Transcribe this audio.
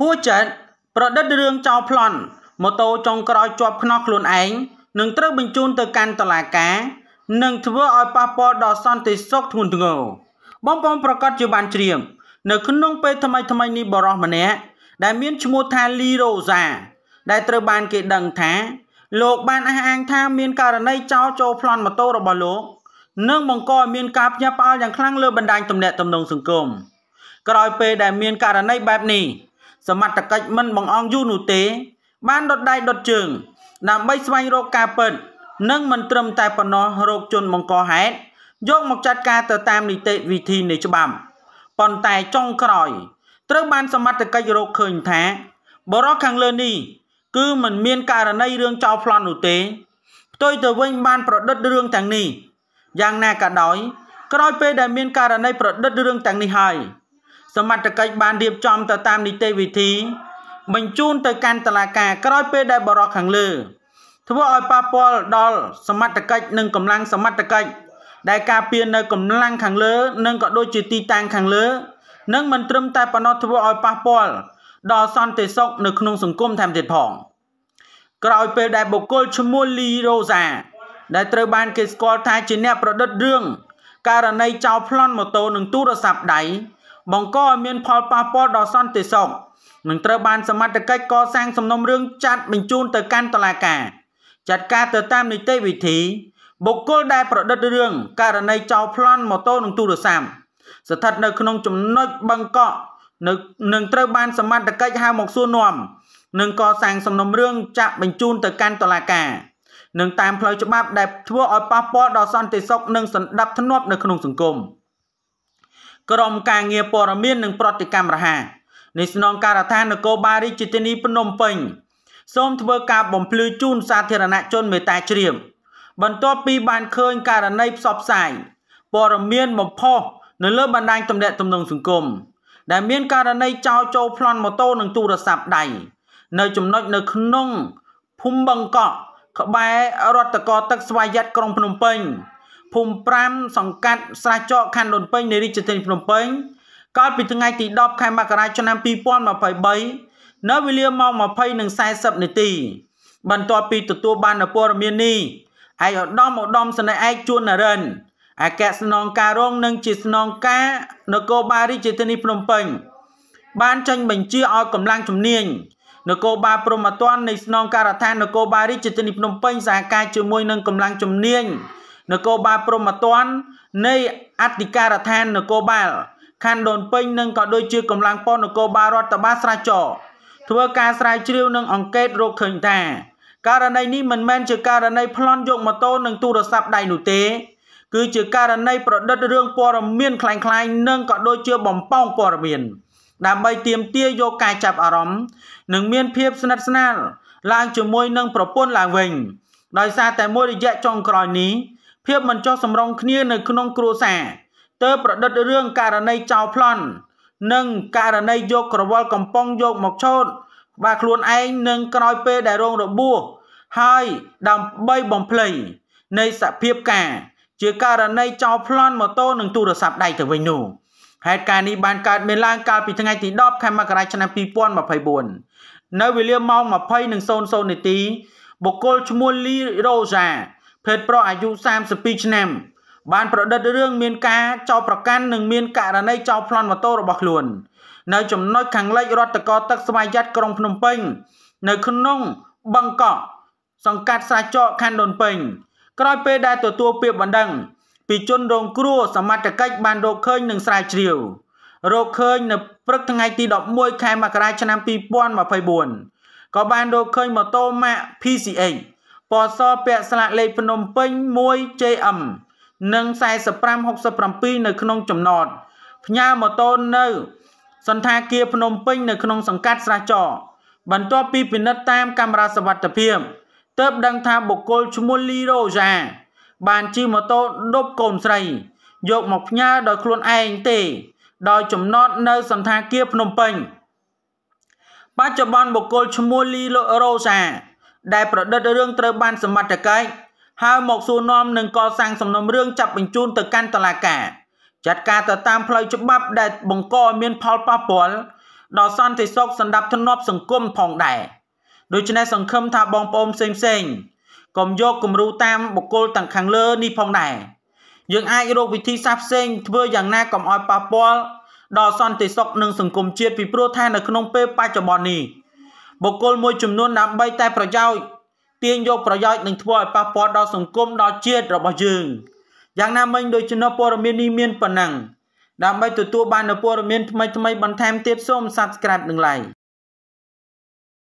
ហួចែតប្រឌិតរឿងចោលប្លន់ម៉ូតូចុងក្រោយជាប់ខ្នោះខ្លួនឯងនឹងត្រូវបញ្ជូនទៅកាន់តុលាការ និងធ្វើឲ្យប៉ះពាល់ដល់សន្តិសុខធ្ងន់ធ្ងរបងប្អូនប្រកាសជាបានជ្រាបនៅក្នុងពេលថ្មីថ្មីនេះបរោះម្នាក់ដែលមានឈ្មោះថាលីរ៉ូសា ដែលត្រូវបានគេដឹងថាលោកបានអះអាងថាមានករណីចោរចូលប្លន់ម៉ូតូរបស់លោកនិងបង្កឲ្យមានការភ្ញាក់ផ្អើលយ៉ាងខ្លាំងលើបណ្ដាញទំនាក់ទំនងសង្គមក្រោយពេលដែលមានករណីបែបនេះសមត្ថកិច្ចមិនបងអង់យូរនោះទេ បានដុតដៃដុតជើងដើម្បីស្វែងរកការពិតនិងមិនត្រឹមតែប៉ុណ្ណោះរោគជនបង្កហេតុយកមកចាត់ការទៅតាមនីតិវិធីនៃច្បាប់ប៉ុន្តែចុងក្រោយត្រូវបានសមត្ថកិច្ចរកឃើញថា បរិបខាងលើនេះគឺมันមានករណីរឿងចោលប្លន់នោះទេផ្ទុយទៅវិញបានប្រឌិតរឿងទាំងនេះយ៉ាងណាក៏ដោយ ក្រោយពេលដែលមានករណីប្រឌិតរឿងទាំងនេះហើយសមត្ថកិច្ចបានរៀបចំទៅតាមនីតិវិធីបញ្ជូនទៅកាន់តុលាការក្រោយពេលដែលបរិះខាងលើធ្វើឲ្យប៉ះពាល់ដល់សមត្ថកិច្ចនិងកម្លាំងសមត្ថកិច្ចដែលការពារនៅកម្លាំងខាងលើ និងក៏ដូចជាទីតាំងខាងលើនឹងមិនត្រឹមតែប៉ុណ្ណោះធ្វើឲ្យប៉ះពាល់ដល់សន្តិសុខនៅក្នុងសង្គមតាមទៀតផងក្រោយពេលដែលបុគ្គលឈ្មោះលីរ៉ូសាដែលត្រូវបានគេស្គាល់ថាជាអ្នកប្រឌិតរឿងករណីចោរប្លន់ម៉ូតូនិងទូរស័ព្ទដៃបង្កឲ្យមានផលប៉ះពាល់ដល់សន្តិសុខនឹងត្រូវបានសមត្ថកិច្ចកសាងសំណុំរឿងចាត់បញ្ជូន ទៅកាន់តុលាការចាត់ការទៅតាមនីតិវិធីបុគ្គលដែលប្រឌិតរឿងករណីចោលប្លន់ម៉ូតូនិងទូរស័ព្ទស្ថិត នៅក្នុងចំណុចបឹងកក់នៅនឹងត្រូវបានសមត្ថកិច្ចហៅមកសួរនាំនិងកសាងសំណុំរឿងចាក់បញ្ជូនទៅកាន់តុលាការនឹងតាមផ្លូវច្បាប់ដែលធ្វើឲ្យប៉ះពាល់ដល់សន្តិសុខនិងសណ្ដាប់ធ្នាប់នៅក្នុងសង្គម។ក្រមការងារព័ត៌មាននិងប្រតិកម្មរហានៃស្នងការដ្ឋាននគរបាលរាជធានីភ្នំពេញ សូមធ្វើការបំភ្លឺជូនសាធារណជនមេត្តាជ្រាបបន្ទាប់ពីបានឃើញករណីផ្សព្វផ្សាយព័ត៌មានបំផុសនៅលើបណ្ដាញទំនាក់ទំនងសង្គមដែលមានករណីចោរចូលប្លន់ម៉ូតូនិងទូរស័ព្ទដៃនៅចំណុចនៅក្នុងភូមិបង្កក់ក្បែររដ្ឋកោទឹកស្វាយ័តក្រុងភ្នំពេញភូមិ5សង្កាត់ស្រះចកខណ្ឌដូនពេញនៃរាជធានីភ្នំពេញកាលពីថ្ងៃទី10ខែមករាឆ្នាំ2023នៅវេលាម៉ោង20:40នាទី បន្ទាប់ពីទទួលបានព័ត៌មាននេះឯកឧត្តមឧត្តមសេនីយ៍ឯកជួននរិនអគ្គស្នងការរងនិងជាស្នងការនគរបាលរាជធានីភ្នំពេញ បានចេញបញ្ជាឲ្យកម្លាំងជំនាញនគរបាលព្រំអតននៃស្នងការដ្ឋាននគរបាលរាជធានីភ្នំពេញសហការជាមួយនឹងកម្លាំងជំនាញនគរបាលព្រំត្តននៃអធិការដ្ឋាននគរបាលខណ្ឌដូនពេញនិងក៏ដូចជាកម្លាំងប៉ុននគរបាលរដ្ឋបាលស្រាចរធ្វើការស្រាវជ្រាវនិងអង្កេតរកឃើញថាករណីនេះមិនមែនជាករណីប្លន់យកម៉ូតូនិងទូរស័ព្ទដៃនោះទេគឺជាករណីប្រឌិតរឿងព័ត៌មានคล้ายៗនិងក៏ដូចជាបំពងព័ត៌មានដើម្បីទាមទារយកការចាប់អារម្មណ៍និងមានភាពស្និទ្ធស្នាលឡើងជាមួយនឹងប្រពន្ធឡើងវិញ ដោយសារតែមួយរយៈចុងក្រោយនេះភាពមិនចុះសម្រុងគ្នានៅក្នុងគ្រួសារទើបប្រឌិតរឿងករណីចោលប្លន់និងករណីយកក្រវល់កំប៉ុងយកមកឆោតបាទខ្លួនឯងនឹងក្រោយពេលដែលរងរបួសហើយដើម្បីបំភ្លៃនៃសភាពការជាករណីចោលប្លន់ម៉ូតូនិងទូរស័ព្ទដៃទៅវិញនោះហេតុការណ៍នេះបានកើតមានឡើងកាលពីថ្ងៃទី10ខែមករាឆ្នាំ2024នៅវេលាម៉ោង20:00នាទីបុគ្គលឈ្មោះលីរ៉ូសាភេទប្រុសអាយុ32ឆ្នាំបានប្រឌិតរឿងមានការចោទប្រកាន់និងមានករណីចោទប្លន់ម៉ូតូរបស់ខ្លួននៅចំណុចខាងលិចរដ្ឋកោទឹកស្វាយ័តក្រុងភ្នំពេញនៅក្នុងបឹងកក់សង្កាត់ស្រះចកខណ្ឌដូនពេញ ក្រោយពេលដែលទទួលពាក្យបណ្ដឹង ពីជនរងគ្រោះសមត្ថកិច្ចបានរកឃើញនិងស្រាវជ្រាវរកឃើញនៅព្រឹកថ្ងៃទី11ខែមករាឆ្នាំ2024ក៏បានរកឃើញម៉ូតូម៉ាក PCH ពណ៌សពាក់ស្លាកលេខភ្នំពេញ 1JM និង4567នៅក្នុងចំណតផ្ញើម៉ូតូនៅ សន្តាគារភ្នំពេញនៅក្នុងសង្កាត់ស្រះចរបន្ទាប់ពីពិនិត្យតាមកាមេរ៉ាសវត្ថិភាពទើបដឹងថាបុគ្គលឈ្មោះលីរ៉ូយ៉ាបានជិះម៉ូតូដប់កូនស្រីយកមកផ្ញើដោយខ្លួនឯងទេ ដោយចំណត់នៅសន្តាគារភ្នំពេញបច្ចុប្បន្នបុគ្គលឈ្មោះលីរ៉ូយ៉ាដែលប្រឌិតរឿងត្រូវបានសមត្ថកិច្ចហើយមកសួរនាំនិងកសាងសំណុំរឿងចាប់បញ្ជូនទៅកាន់តុលាការចាត់ការទៅតាមផ្លូវច្បាប់ដែល បង្កឲ្យមានផលប៉ះពាល់ដល់សន្តិសុខសម្ដាប់ធ្នាប់សង្គមផងដែរដូច្នេះសង្ឃឹមថាបងប្អូនផ្សេងផ្សេងកុំយកគំរូតាមបុគ្គលទាំងខាងលើនេះផងដែរយើងអាចរកវិធីសាស្ត្រផ្សេងធ្វើយ៉ាងណាកុំឲ្យប៉ះពាល់ដល់សន្តិសុខនិងសង្គមជាតិពីព្រោះថានៅក្នុងពេលបច្ចុប្បន្ននេះបុគ្គលមួយចំនួនដើម្បីតែប្រយោជន៍ទាញយកប្រយោជន៍និងធ្វើឲ្យប៉ះពាល់ដល់សង្គមដល់ជាតិរបស់យើងយ៉ាងណាមិញដូចជំនួសព័ត៌មាននេះមានប៉ុណ្ណឹងដើម្បីទទួលបាននូវព័ត៌មានថ្មីៗបន្ថែមទៀតសូម Subscribe និង Like